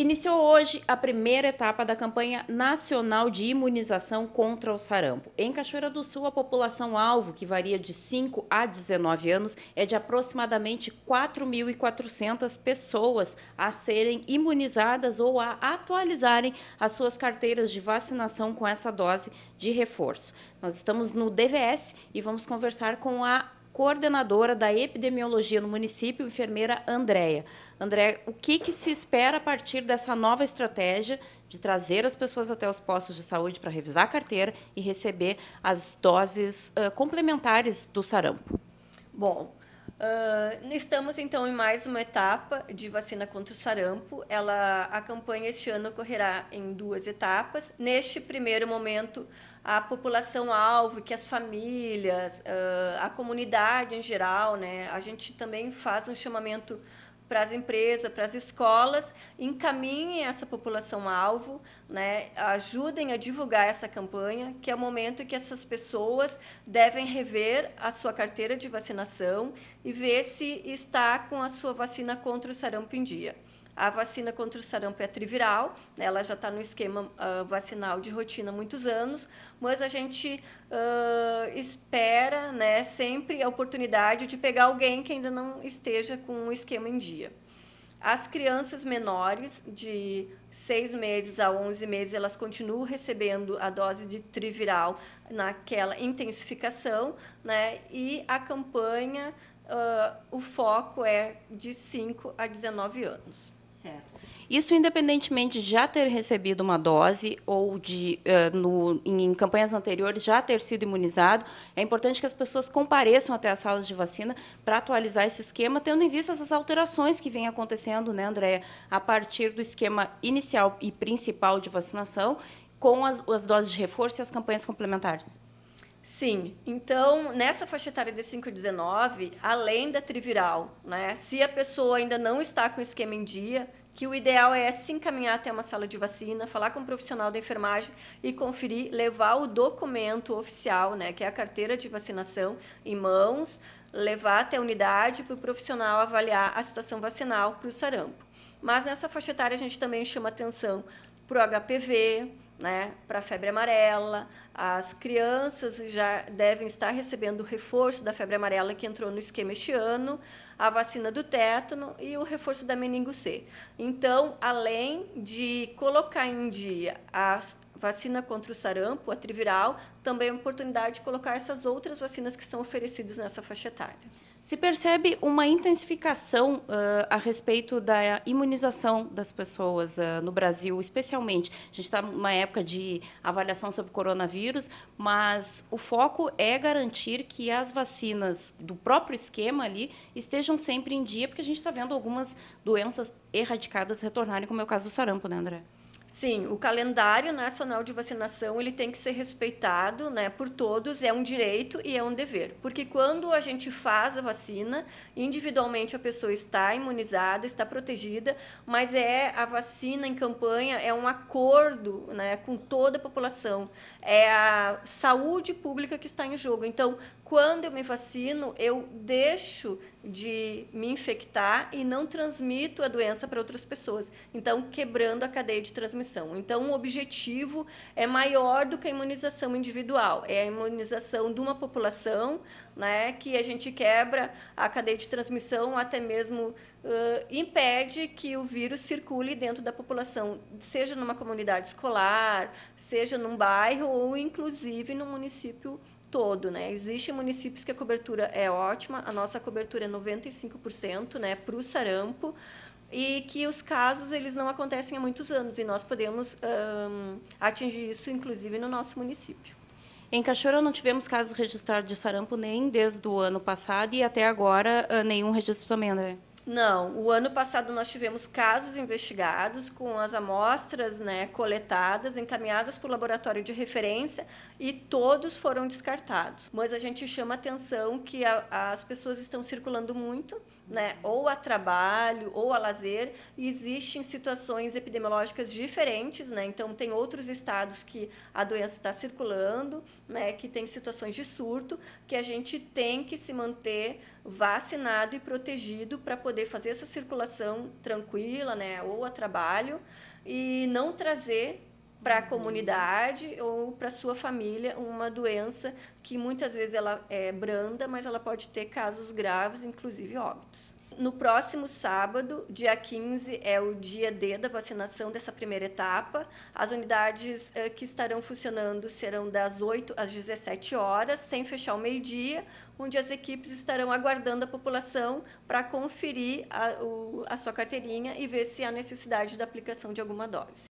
Iniciou hoje a primeira etapa da campanha nacional de imunização contra o sarampo. Em Cachoeira do Sul, a população alvo, que varia de 5 a 19 anos, é de aproximadamente 4.400 pessoas a serem imunizadas ou a atualizarem as suas carteiras de vacinação com essa dose de reforço. Nós estamos no DVS e vamos conversar com a coordenadora da epidemiologia no município, enfermeira Andréia. Andréia, o que, que, se espera a partir dessa nova estratégia de trazer as pessoas até os postos de saúde para revisar a carteira e receber as doses uh, complementares do sarampo? Bom, Uh, estamos então em mais uma etapa de vacina contra o sarampo. Ela, a campanha este ano ocorrerá em duas etapas. Neste primeiro momento, a população alvo, que as famílias, uh, a comunidade em geral, né? A gente também faz um chamamento para as empresas, para as escolas, encaminhem essa população alvo, né? ajudem a divulgar essa campanha, que é o momento em que essas pessoas devem rever a sua carteira de vacinação e ver se está com a sua vacina contra o sarampo em dia. A vacina contra o sarampo é triviral, né? ela já está no esquema uh, vacinal de rotina há muitos anos, mas a gente uh, espera né, sempre a oportunidade de pegar alguém que ainda não esteja com o esquema em dia. As crianças menores, de 6 meses a 11 meses, elas continuam recebendo a dose de triviral naquela intensificação, né? E a campanha, uh, o foco é de 5 a 19 anos. Certo. Isso independentemente de já ter recebido uma dose ou de, uh, no, em campanhas anteriores, já ter sido imunizado, é importante que as pessoas compareçam até as salas de vacina para atualizar esse esquema, tendo em vista essas alterações que vêm acontecendo, né, Andréia, a partir do esquema inicial e principal de vacinação, com as, as doses de reforço e as campanhas complementares. Sim, então nessa faixa etária de 5 a 19, além da triviral, né, se a pessoa ainda não está com o esquema em dia, que o ideal é se encaminhar até uma sala de vacina, falar com um profissional da enfermagem e conferir, levar o documento oficial, né, que é a carteira de vacinação, em mãos, levar até a unidade para o profissional avaliar a situação vacinal para o sarampo. Mas nessa faixa etária a gente também chama atenção para o HPV, né, para a febre amarela. As crianças já devem estar recebendo o reforço da febre amarela que entrou no esquema este ano, a vacina do tétano e o reforço da meningo C. Então, além de colocar em dia a vacina contra o sarampo, a triviral, também é uma oportunidade de colocar essas outras vacinas que são oferecidas nessa faixa etária. Se percebe uma intensificação uh, a respeito da imunização das pessoas uh, no Brasil, especialmente. A gente está numa época de avaliação sobre coronavírus, mas o foco é garantir que as vacinas do próprio esquema ali estejam sempre em dia, porque a gente está vendo algumas doenças erradicadas retornarem, como é o caso do sarampo, né, André? Sim, o calendário nacional de vacinação ele tem que ser respeitado, né, por todos. É um direito e é um dever, porque quando a gente faz a vacina, individualmente a pessoa está imunizada, está protegida, mas é a vacina em campanha é um acordo, né, com toda a população. É a saúde pública que está em jogo. Então, quando eu me vacino, eu deixo de me infectar e não transmito a doença para outras pessoas. Então, quebrando a cadeia de transmissão transmissão. Então, o objetivo é maior do que a imunização individual, é a imunização de uma população, né, que a gente quebra a cadeia de transmissão, até mesmo uh, impede que o vírus circule dentro da população, seja numa comunidade escolar, seja num bairro ou inclusive no município todo, né? Existem municípios que a cobertura é ótima, a nossa cobertura é 95%, né, para o sarampo e que os casos eles não acontecem há muitos anos e nós podemos um, atingir isso inclusive no nosso município. Em Cachoeira não tivemos casos registrados de sarampo nem desde o ano passado e até agora ah, nenhum registro também, André. Não, o ano passado nós tivemos casos investigados com as amostras né, coletadas, encaminhadas para o laboratório de referência e todos foram descartados. Mas a gente chama atenção que a, as pessoas estão circulando muito, né, ou a trabalho, ou a lazer, e existem situações epidemiológicas diferentes, né, então tem outros estados que a doença está circulando, né, que tem situações de surto, que a gente tem que se manter vacinado e protegido para poder poder fazer essa circulação tranquila, né, ou a trabalho, e não trazer para a comunidade ou para sua família uma doença que muitas vezes ela é branda, mas ela pode ter casos graves, inclusive óbitos. No próximo sábado, dia 15, é o dia D da vacinação dessa primeira etapa. As unidades eh, que estarão funcionando serão das 8 às 17 horas, sem fechar o meio-dia, onde as equipes estarão aguardando a população para conferir a, o, a sua carteirinha e ver se há necessidade da aplicação de alguma dose.